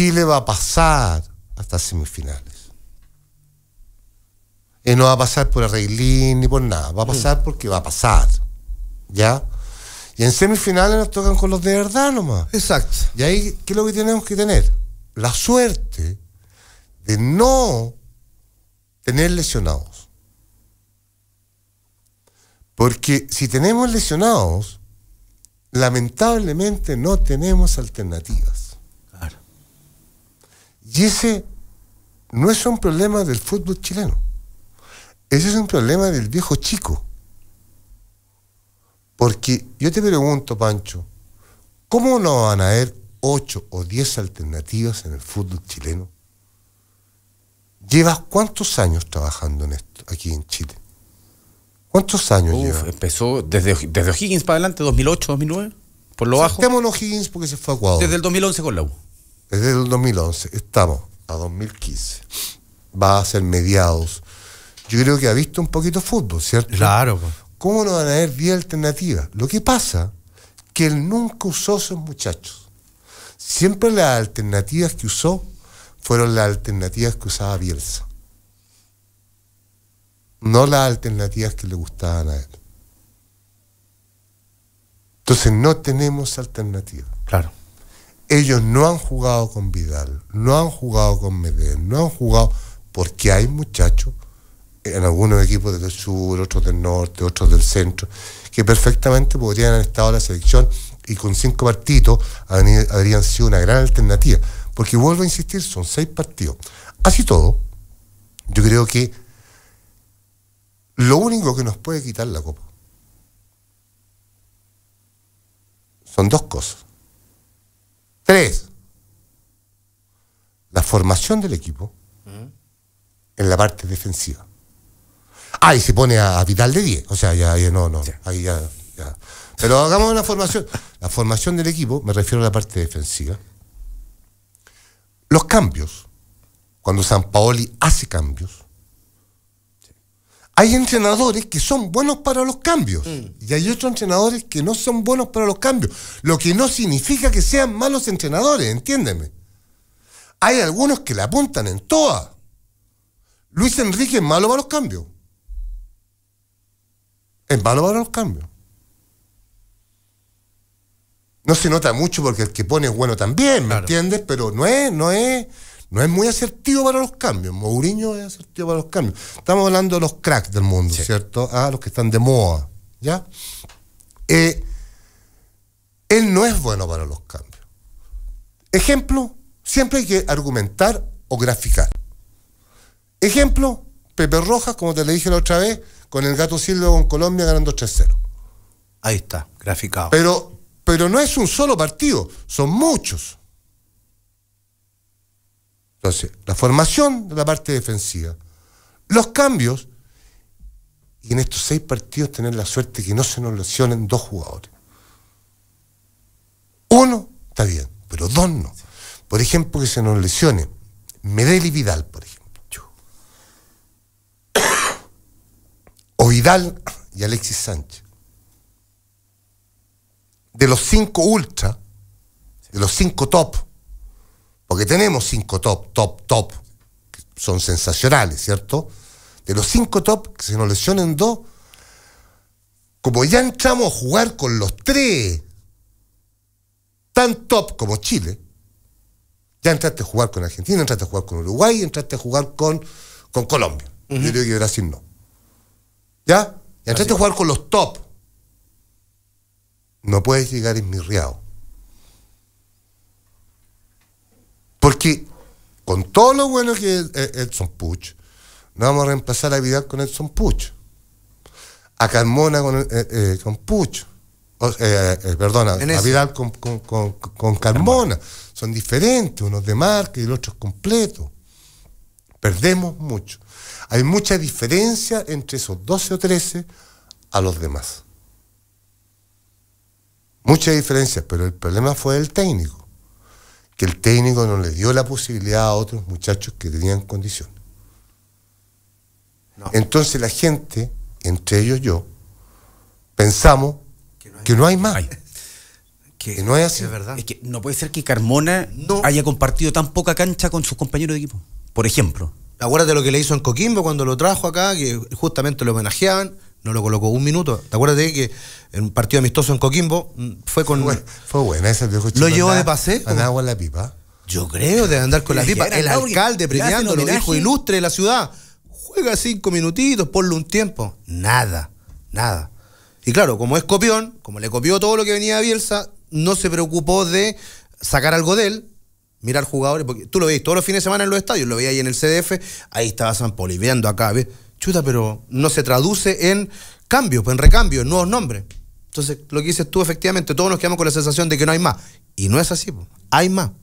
Chile va a pasar hasta semifinales. Y no va a pasar por arreglín ni por nada. Va a mm. pasar porque va a pasar. ¿Ya? Y en semifinales nos tocan con los de verdad nomás. Exacto. Y ahí, ¿qué es lo que tenemos que tener? La suerte de no tener lesionados. Porque si tenemos lesionados, lamentablemente no tenemos alternativas. Y ese no es un problema del fútbol chileno. Ese es un problema del viejo chico. Porque yo te pregunto, Pancho, ¿cómo no van a haber ocho o diez alternativas en el fútbol chileno? ¿Llevas cuántos años trabajando en esto aquí en Chile? ¿Cuántos años Uf, Empezó desde, desde O'Higgins para adelante, 2008, 2009, por lo bajo. Saltémonos O'Higgins porque se fue a Ecuador. Desde el 2011 con la U desde el 2011, estamos a 2015, va a ser mediados. Yo creo que ha visto un poquito fútbol, ¿cierto? Claro. ¿Cómo no van a haber 10 alternativas? Lo que pasa es que él nunca usó esos muchachos. Siempre las alternativas que usó fueron las alternativas que usaba Bielsa. No las alternativas que le gustaban a él. Entonces no tenemos alternativa. Claro ellos no han jugado con Vidal, no han jugado con Medellín, no han jugado porque hay muchachos en algunos equipos del sur, otros del norte, otros del centro, que perfectamente podrían haber estado en la selección y con cinco partidos habrían sido una gran alternativa. Porque vuelvo a insistir, son seis partidos. Así todo, yo creo que lo único que nos puede quitar la copa son dos cosas. Tres, la formación del equipo en la parte defensiva. Ah, y se pone a, vital de 10. O sea, ya, ya no, no. Ahí ya, Pero hagamos una formación. La formación del equipo, me refiero a la parte defensiva. Los cambios, cuando San Paoli hace cambios, hay entrenadores que son buenos para los cambios mm. y hay otros entrenadores que no son buenos para los cambios, lo que no significa que sean malos entrenadores, entiéndeme. Hay algunos que la apuntan en todas. Luis Enrique es malo para los cambios. Es malo para los cambios. No se nota mucho porque el que pone es bueno también, ¿me entiendes? Pero no es, no es no es muy asertivo para los cambios. Mourinho es asertivo para los cambios. Estamos hablando de los cracks del mundo, ¿cierto? A ah, los que están de moda, ¿ya? Eh, él no es bueno para los cambios. Ejemplo, siempre hay que argumentar o graficar. Ejemplo, Pepe Rojas, como te le dije la otra vez, con el gato Silva con Colombia ganando 3-0. Ahí está, graficado. Pero, pero no es un solo partido, son muchos. Entonces, la formación de la parte defensiva, los cambios, y en estos seis partidos tener la suerte que no se nos lesionen dos jugadores. Uno está bien, pero dos no. Por ejemplo, que se nos lesione Medellín Vidal, por ejemplo. O Vidal y Alexis Sánchez. De los cinco ultra, de los cinco top, porque tenemos cinco top, top, top, que son sensacionales, ¿cierto? De los cinco top, que se nos lesionen dos, como ya entramos a jugar con los tres, tan top como Chile, ya entraste a jugar con Argentina, entraste a jugar con Uruguay, entraste a jugar con, con Colombia. Yo digo que Brasil no. ¿Ya? Ya entraste a jugar con los top. No puedes llegar riado Porque con todo lo bueno que es Edson Puch, no vamos a reemplazar a Vidal con Edson Puch. A Carmona con, eh, eh, Puch. Eh, perdona, a Vidal con, con, Carmona. Son diferentes, unos de marca y el otro es completo. Perdemos mucho. Hay mucha diferencia entre esos 12 o 13 a los demás. Mucha diferencia, pero el problema fue el técnico que el técnico no le dio la posibilidad a otros muchachos que tenían condición. Entonces la gente, entre ellos yo, pensamos que no hay, más. Que, no es así. Es, que no puede ser que Carmona no. haya compartido tan poca cancha con sus compañeros de equipo, por ejemplo. Acuérdate lo que le hizo en Coquimbo cuando lo trajo acá, que justamente lo homenajeaban no lo colocó un minuto. ¿Te acuerdas de que en un partido amistoso en Coquimbo mm, fue con. Fue, bueno ese viejo chico. Lo llevó de pase con agua en la pipa. Yo creo, de andar con la pipa. El alcalde premiando lo dijo ilustre de la ciudad. Juega cinco minutitos, ponle un tiempo. Nada, nada. Y claro, como es copión, como le copió todo lo que venía a Bielsa, no se preocupó de sacar algo de él, mirar jugadores, porque tú lo veis todos los fines de semana en los estadios, lo veía ahí en el CDF, ahí estaba San Poli, acá, ¿ves? chuta, pero no se traduce en cambios, en recambio, en nuevos nombres. Entonces, lo que dices tú, efectivamente, todos nos quedamos con la sensación de que no hay más. Y no es así, hay más.